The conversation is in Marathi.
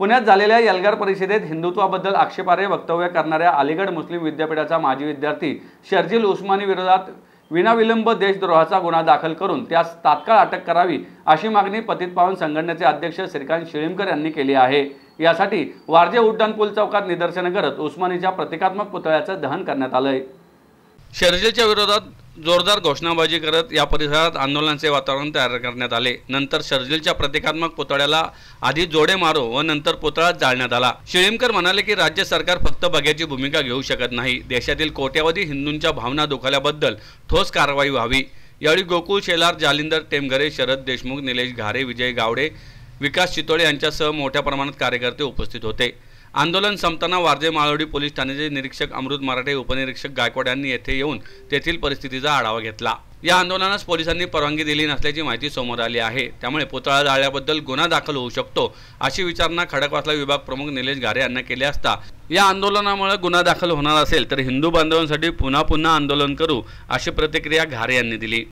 पुण्यात झालेल्या यलगार परिषदेत हिंदुत्वाबद्दल आक्षेपार्ह वक्तव्य करणाऱ्या अलीगड मुस्लिम विद्यापीठाचा माजी विद्यार्थी शर्जील उस्मानी विरोधात विनाविलंब देशद्रोहाचा गुन्हा दाखल करून त्यास तात्काळ अटक करावी अशी मागणी पतित पावन संघटनेचे अध्यक्ष श्रीकांत शिळीमकर यांनी केली आहे यासाठी वारजे उड्डाणपूल चौकात निदर्शनं करत उस्मानीच्या प्रतिकात्मक पुतळ्याचं दहन करण्यात आलं आहे शर्जेच्या विरोधात जोरदार घोषणाबाजी करत या परिसरात आंदोलनाचे वातावरण तयार करण्यात आले नंतर शर्जिलच्या प्रतिकात्मक पुतळ्याला आधी जोडे मारो व नंतर पुतळा जाळण्यात आला शिळीमकर म्हणाले की राज्य सरकार फक्त बघ्याची भूमिका घेऊ शकत नाही देशातील कोट्यावधी हिंदूंच्या भावना दुखाल्याबद्दल ठोस कारवाई व्हावी यावेळी गोकुळ शेलार जालिंदर टेमघरे शरद देशमुख निलेश घारे विजय गावडे विकास चितोळे यांच्यासह मोठ्या प्रमाणात कार्यकर्ते उपस्थित होते आंदोलन संपताना वारजे माळवडी पोलीस ठाण्याचे निरीक्षक अमृत मराठे उपनिरीक्षक गायकवाड यांनी येथे येऊन तेथील परिस्थितीचा आढावा घेतला या आंदोलनास पोलिसांनी परवानगी दिली नसल्याची माहिती समोर आली आहे त्यामुळे पुतळा जाळल्याबद्दल गुन्हा दाखल होऊ शकतो अशी विचारणा खडकवासला विभाग प्रमुख निलेश गारे यांना केली असता या आंदोलनामुळे गुन्हा दाखल होणार असेल तर हिंदू बांधवांसाठी पुन्हा पुन्हा आंदोलन करू अशी प्रतिक्रिया घारे यांनी दिली